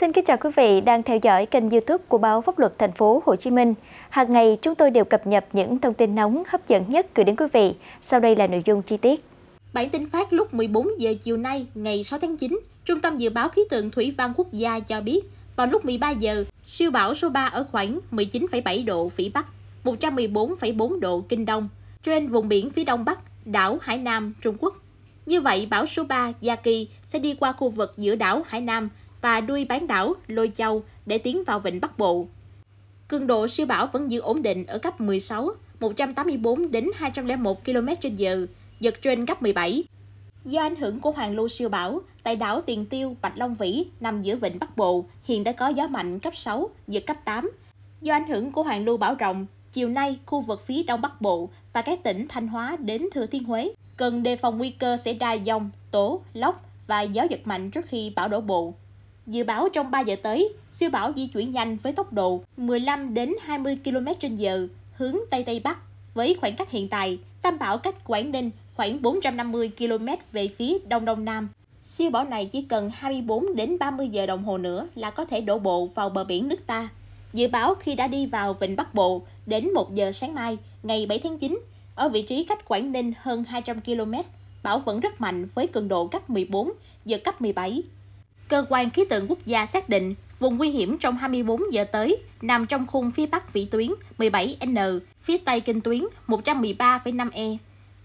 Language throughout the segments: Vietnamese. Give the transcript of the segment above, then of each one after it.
Xin kính chào quý vị đang theo dõi kênh YouTube của báo Pháp luật Thành phố Hồ Chí Minh. Hàng ngày chúng tôi đều cập nhật những thông tin nóng hấp dẫn nhất gửi đến quý vị. Sau đây là nội dung chi tiết. Bản tin phát lúc 14 giờ chiều nay, ngày 6 tháng 9, Trung tâm dự báo khí tượng thủy văn quốc gia cho biết, vào lúc 13 giờ, siêu bão số 3 ở khoảng 19,7 độ vĩ Bắc, 114,4 độ kinh Đông, trên vùng biển phía đông bắc, đảo Hải Nam, Trung Quốc. Như vậy, bão số 3 Yaki sẽ đi qua khu vực giữa đảo Hải Nam và đuôi bán đảo Lôi Châu để tiến vào vịnh Bắc Bộ. Cường độ siêu bão vẫn giữ ổn định ở cấp 16, 184 đến 201 km h giật trên cấp 17. Do ảnh hưởng của hoàn lưu siêu bão, tại đảo Tiền Tiêu, Bạch Long Vĩ nằm giữa vịnh Bắc Bộ, hiện đã có gió mạnh cấp 6, giật cấp 8. Do ảnh hưởng của hoàn lưu bão rộng, chiều nay khu vực phía Đông Bắc Bộ và các tỉnh Thanh Hóa đến Thừa Thiên Huế cần đề phòng nguy cơ sẽ ra dòng, tố, lốc và gió giật mạnh trước khi bão đổ bộ. Dự báo trong 3 giờ tới, siêu bão di chuyển nhanh với tốc độ 15 đến 20 km/h hướng Tây Tây Bắc. Với khoảng cách hiện tại, tâm bão cách Quảng Ninh khoảng 450 km về phía Đông Đông Nam. Siêu bão này chỉ cần 24 đến 30 giờ đồng hồ nữa là có thể đổ bộ vào bờ biển nước ta. Dự báo khi đã đi vào Vịnh Bắc Bộ đến 1 giờ sáng mai, ngày 7 tháng 9, ở vị trí cách Quảng Ninh hơn 200 km, bão vẫn rất mạnh với cường độ cấp 14, giật cấp 17, Cơ quan khí tượng quốc gia xác định vùng nguy hiểm trong 24 giờ tới nằm trong khung phía bắc vĩ tuyến 17N, phía tây kinh tuyến 113,5E.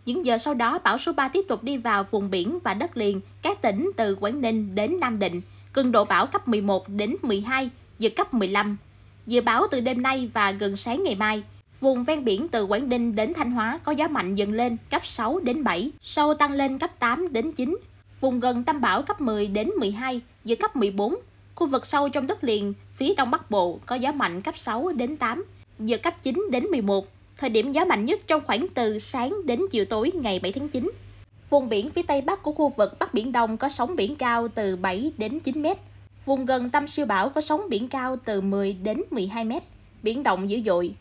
Những giờ sau đó, bão số 3 tiếp tục đi vào vùng biển và đất liền các tỉnh từ Quảng Ninh đến Nam Định, cường độ bão cấp 11 đến 12, giật cấp 15. Dự báo từ đêm nay và gần sáng ngày mai, Vùng ven biển từ Quảng Ninh đến Thanh Hóa có gió mạnh dần lên cấp 6 đến 7, sau tăng lên cấp 8 đến 9, Vùng gần tâm bão cấp 10 đến 12, giữa cấp 14. Khu vực sâu trong đất liền, phía đông bắc bộ có gió mạnh cấp 6 đến 8, giữa cấp 9 đến 11. Thời điểm gió mạnh nhất trong khoảng từ sáng đến chiều tối ngày 7 tháng 9. Vùng biển phía tây bắc của khu vực Bắc Biển Đông có sóng biển cao từ 7 đến 9 mét. Vùng gần tâm siêu bão có sóng biển cao từ 10 đến 12 mét, biển động dữ dội.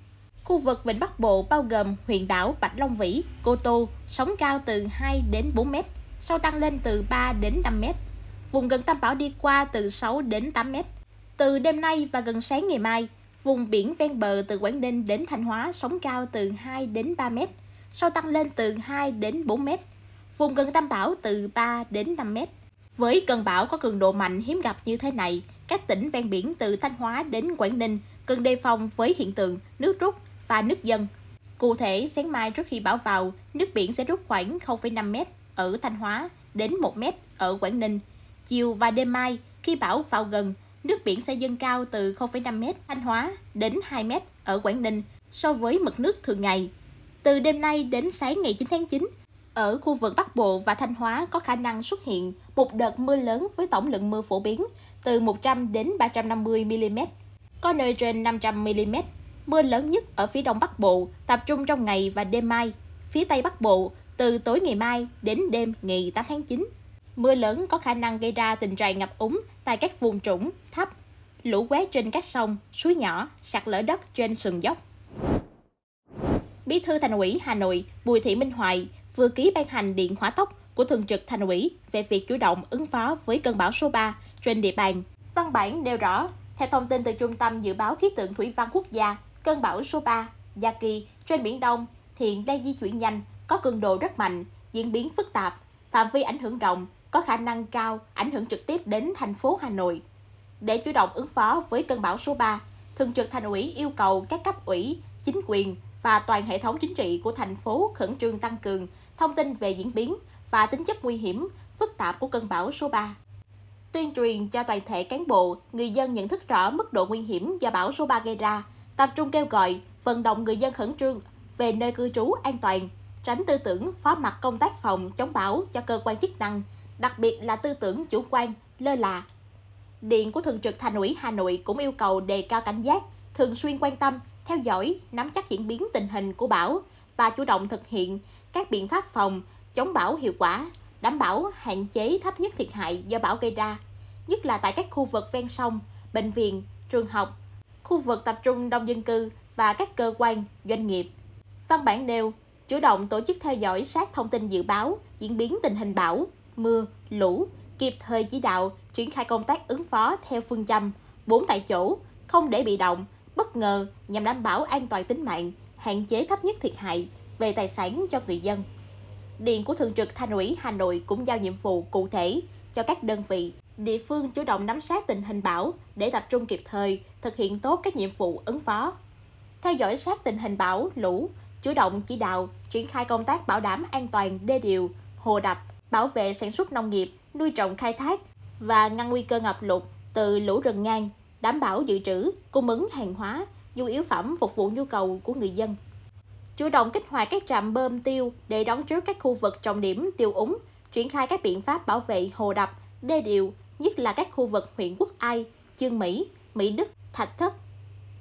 Khu vực Vịnh Bắc Bộ bao gồm huyện đảo Bạch Long Vĩ, Cô Tô, sóng cao từ 2 đến 4 mét sau tăng lên từ 3 đến 5 mét. Vùng gần tâm bão đi qua từ 6 đến 8 mét. Từ đêm nay và gần sáng ngày mai, vùng biển ven bờ từ Quảng Ninh đến Thanh Hóa sóng cao từ 2 đến 3 mét, sau tăng lên từ 2 đến 4 mét. Vùng gần tâm bão từ 3 đến 5 mét. Với cơn bão có cường độ mạnh hiếm gặp như thế này, các tỉnh ven biển từ Thanh Hóa đến Quảng Ninh cần đề phòng với hiện tượng nước rút và nước dâng. Cụ thể, sáng mai trước khi bão vào, nước biển sẽ rút khoảng 0,5 mét ở Thanh Hóa đến 1 mét ở Quảng Ninh. Chiều và đêm mai, khi bão vào gần, nước biển sẽ dâng cao từ 0,5 mét Thanh Hóa đến 2 mét ở Quảng Ninh so với mực nước thường ngày. Từ đêm nay đến sáng ngày 9 tháng 9, ở khu vực Bắc Bộ và Thanh Hóa có khả năng xuất hiện một đợt mưa lớn với tổng lượng mưa phổ biến từ 100 đến 350 mm, có nơi trên 500 mm. Mưa lớn nhất ở phía Đông Bắc Bộ tập trung trong ngày và đêm mai. Phía Tây Bắc Bộ từ tối ngày mai đến đêm ngày 8 tháng 9. Mưa lớn có khả năng gây ra tình trạng ngập úng tại các vùng trũng, thấp, lũ quét trên các sông, suối nhỏ, sạt lở đất trên sườn dốc. Bí thư Thành ủy Hà Nội Bùi Thị Minh Hoài vừa ký ban hành điện hỏa tốc của Thường trực Thành ủy về việc chủ động ứng phó với cơn bão số 3 trên địa bàn. Văn bản nêu rõ, theo thông tin từ Trung tâm Dự báo Khí tượng Thủy văn Quốc gia, cơn bão số 3, Yaki, trên Biển Đông hiện đang di chuyển nhanh có cường độ rất mạnh, diễn biến phức tạp, phạm vi ảnh hưởng rộng, có khả năng cao ảnh hưởng trực tiếp đến thành phố Hà Nội. Để chủ động ứng phó với cơn bão số 3, Thường trực Thành ủy yêu cầu các cấp ủy, chính quyền và toàn hệ thống chính trị của thành phố khẩn trương tăng cường thông tin về diễn biến và tính chất nguy hiểm, phức tạp của cơn bão số 3. Tuyên truyền cho toàn thể cán bộ, người dân nhận thức rõ mức độ nguy hiểm do bão số 3 gây ra, tập trung kêu gọi, vận động người dân khẩn trương về nơi cư trú an toàn, tránh tư tưởng phó mặt công tác phòng chống bão cho cơ quan chức năng, đặc biệt là tư tưởng chủ quan, lơ là. Điện của Thường trực Thành ủy Hà Nội cũng yêu cầu đề cao cảnh giác, thường xuyên quan tâm, theo dõi, nắm chắc diễn biến tình hình của bão và chủ động thực hiện các biện pháp phòng, chống bão hiệu quả, đảm bảo hạn chế thấp nhất thiệt hại do bão gây ra, nhất là tại các khu vực ven sông, bệnh viện, trường học, khu vực tập trung đông dân cư và các cơ quan, doanh nghiệp. Văn bản nêu chủ động tổ chức theo dõi sát thông tin dự báo, diễn biến tình hình bão, mưa, lũ, kịp thời chỉ đạo, triển khai công tác ứng phó theo phương châm bốn tại chỗ, không để bị động, bất ngờ nhằm đảm bảo an toàn tính mạng, hạn chế thấp nhất thiệt hại về tài sản cho người dân. Điện của Thường trực Thành ủy Hà Nội cũng giao nhiệm vụ cụ thể cho các đơn vị, địa phương chủ động nắm sát tình hình bão để tập trung kịp thời, thực hiện tốt các nhiệm vụ ứng phó. Theo dõi sát tình hình bão, lũ, chủ động chỉ đạo, triển khai công tác bảo đảm an toàn đê điều, hồ đập, bảo vệ sản xuất nông nghiệp, nuôi trồng khai thác và ngăn nguy cơ ngập lụt từ lũ rừng ngang, đảm bảo dự trữ, cung ứng hàng hóa, nhu yếu phẩm phục vụ nhu cầu của người dân. Chủ động kích hoạt các trạm bơm tiêu để đón trước các khu vực trọng điểm tiêu úng, triển khai các biện pháp bảo vệ hồ đập, đê điều, nhất là các khu vực huyện Quốc Ai, Chương Mỹ, Mỹ Đức, Thạch Thất.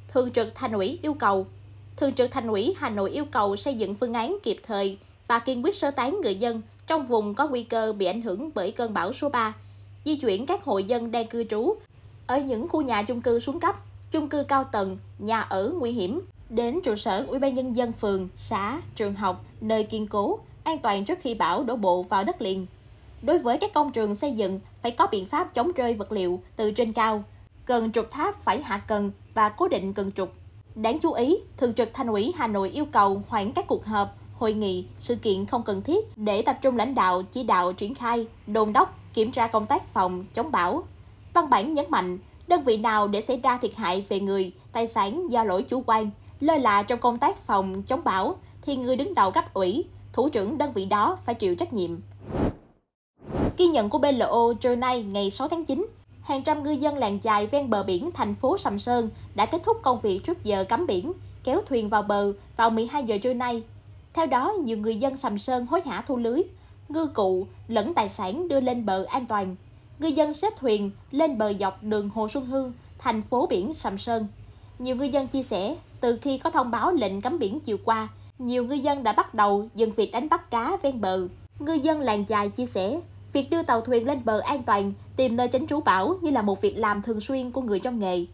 Thường trực Thành ủy yêu cầu Thường trực Thành ủy Hà Nội yêu cầu xây dựng phương án kịp thời và kiên quyết sơ tán người dân trong vùng có nguy cơ bị ảnh hưởng bởi cơn bão số 3, di chuyển các hộ dân đang cư trú ở những khu nhà chung cư xuống cấp, chung cư cao tầng, nhà ở nguy hiểm đến trụ sở Ủy ban nhân dân phường, xã, trường học nơi kiên cố, an toàn trước khi bão đổ bộ vào đất liền. Đối với các công trường xây dựng phải có biện pháp chống rơi vật liệu từ trên cao, cần trục tháp phải hạ cần và cố định cần trục Đáng chú ý, Thường trực Thành ủy Hà Nội yêu cầu hoãn các cuộc họp, hội nghị, sự kiện không cần thiết để tập trung lãnh đạo, chỉ đạo triển khai, đồn đốc, kiểm tra công tác phòng, chống bão. Văn bản nhấn mạnh, đơn vị nào để xảy ra thiệt hại về người, tài sản do lỗi chủ quan, lơ là trong công tác phòng, chống bão, thì người đứng đầu cấp ủy, thủ trưởng đơn vị đó phải chịu trách nhiệm. Ghi nhận của BLO trưa nay ngày 6 tháng 9, hàng trăm ngư dân làng chài ven bờ biển thành phố Sầm Sơn đã kết thúc công việc trước giờ cắm biển, kéo thuyền vào bờ vào 12 giờ trưa nay. Theo đó, nhiều người dân Sầm Sơn hối hả thu lưới, ngư cụ lẫn tài sản đưa lên bờ an toàn. Ngư dân xếp thuyền lên bờ dọc đường Hồ Xuân Hương, thành phố biển Sầm Sơn. Nhiều ngư dân chia sẻ, từ khi có thông báo lệnh cấm biển chiều qua, nhiều ngư dân đã bắt đầu dừng việc đánh bắt cá ven bờ. Ngư dân làng chài chia sẻ, Việc đưa tàu thuyền lên bờ an toàn, tìm nơi tránh trú bão như là một việc làm thường xuyên của người trong nghề.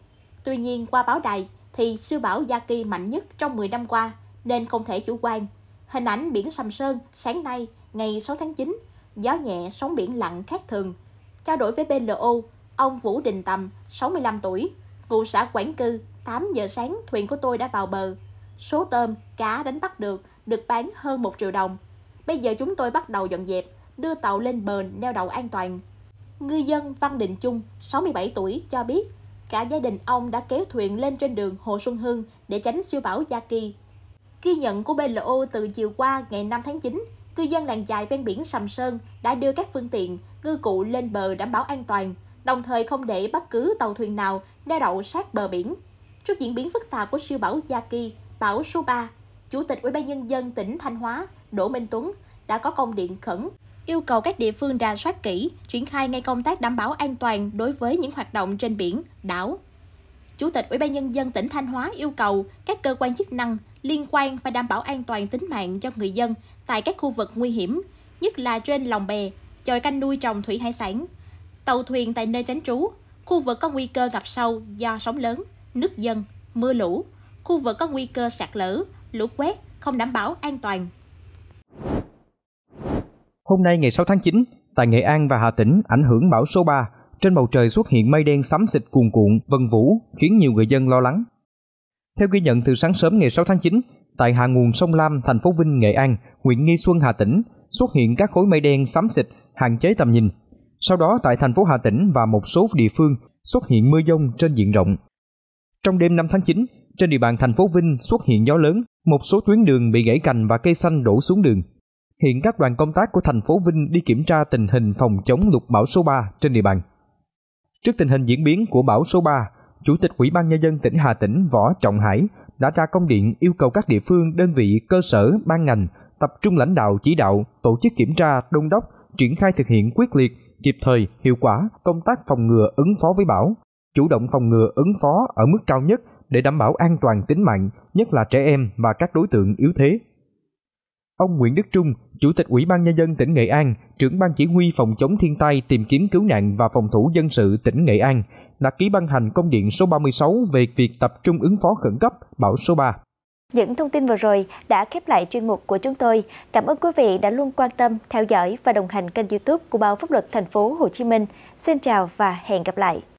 Tuy nhiên, qua báo đài, thì siêu bão Yaki mạnh nhất trong 10 năm qua, nên không thể chủ quan. Hình ảnh biển Sầm Sơn sáng nay, ngày 6 tháng 9, gió nhẹ, sóng biển lặng khác thường. Trao đổi với BLO, ông Vũ Đình Tầm, 65 tuổi, ngụ xã Quảng Cư, 8 giờ sáng thuyền của tôi đã vào bờ. Số tôm, cá đánh bắt được, được bán hơn 1 triệu đồng. Bây giờ chúng tôi bắt đầu dọn dẹp, đưa tàu lên bờ neo đậu an toàn. Ngư dân Văn Đình Trung, 67 tuổi, cho biết cả gia đình ông đã kéo thuyền lên trên đường Hồ Xuân Hương để tránh siêu bão Gia Kỳ. Ghi nhận của BLO từ chiều qua ngày 5 tháng 9, cư dân làng dài ven biển Sầm Sơn đã đưa các phương tiện, ngư cụ lên bờ đảm bảo an toàn, đồng thời không để bất cứ tàu thuyền nào neo đậu sát bờ biển. Trước diễn biến phức tạp của siêu bão Gia Kỳ, bão số 3, Chủ tịch Ủy ban nhân dân tỉnh Thanh Hóa Đỗ Minh Tuấn đã có công điện khẩn yêu cầu các địa phương rà soát kỹ, triển khai ngay công tác đảm bảo an toàn đối với những hoạt động trên biển, đảo. Chủ tịch Ủy ban nhân dân tỉnh Thanh Hóa yêu cầu các cơ quan chức năng liên quan phải đảm bảo an toàn tính mạng cho người dân tại các khu vực nguy hiểm, nhất là trên lòng bè, chòi canh nuôi trồng thủy hải sản, tàu thuyền tại nơi tránh trú, khu vực có nguy cơ ngập sâu do sóng lớn, nước dân, mưa lũ, khu vực có nguy cơ sạt lở, lũ quét không đảm bảo an toàn Hôm nay ngày 6 tháng 9, tại Nghệ An và Hà Tĩnh ảnh hưởng bão số 3, trên bầu trời xuất hiện mây đen sấm xịt cuồn cuộn, vân vũ, khiến nhiều người dân lo lắng. Theo ghi nhận từ sáng sớm ngày 6 tháng 9, tại hạ nguồn sông Lam, thành phố Vinh, Nghệ An, huyện Nghi Xuân, Hà Tĩnh, xuất hiện các khối mây đen sấm xịt, hạn chế tầm nhìn. Sau đó tại thành phố Hà Tĩnh và một số địa phương xuất hiện mưa dông trên diện rộng. Trong đêm 5 tháng 9, trên địa bàn thành phố Vinh xuất hiện gió lớn, một số tuyến đường bị gãy cành và cây xanh đổ xuống đường. Hiện các đoàn công tác của thành phố Vinh đi kiểm tra tình hình phòng chống lụt bão số 3 trên địa bàn. Trước tình hình diễn biến của bão số 3, Chủ tịch Ủy ban Nhân dân tỉnh Hà Tĩnh Võ Trọng Hải đã ra công điện yêu cầu các địa phương, đơn vị, cơ sở, ban ngành tập trung lãnh đạo chỉ đạo, tổ chức kiểm tra, đôn đốc, triển khai thực hiện quyết liệt, kịp thời, hiệu quả công tác phòng ngừa ứng phó với bão, chủ động phòng ngừa ứng phó ở mức cao nhất để đảm bảo an toàn tính mạng, nhất là trẻ em và các đối tượng yếu thế. Ông Nguyễn Đức Trung, Chủ tịch Ủy ban Nhân dân tỉnh Nghệ An, trưởng ban chỉ huy phòng chống thiên tai tìm kiếm cứu nạn và phòng thủ dân sự tỉnh Nghệ An, đã ký ban hành công điện số 36 về việc tập trung ứng phó khẩn cấp bão số 3. Những thông tin vừa rồi đã khép lại chuyên mục của chúng tôi. Cảm ơn quý vị đã luôn quan tâm, theo dõi và đồng hành kênh YouTube của báo Pháp luật Thành phố Hồ Chí Minh. Xin chào và hẹn gặp lại.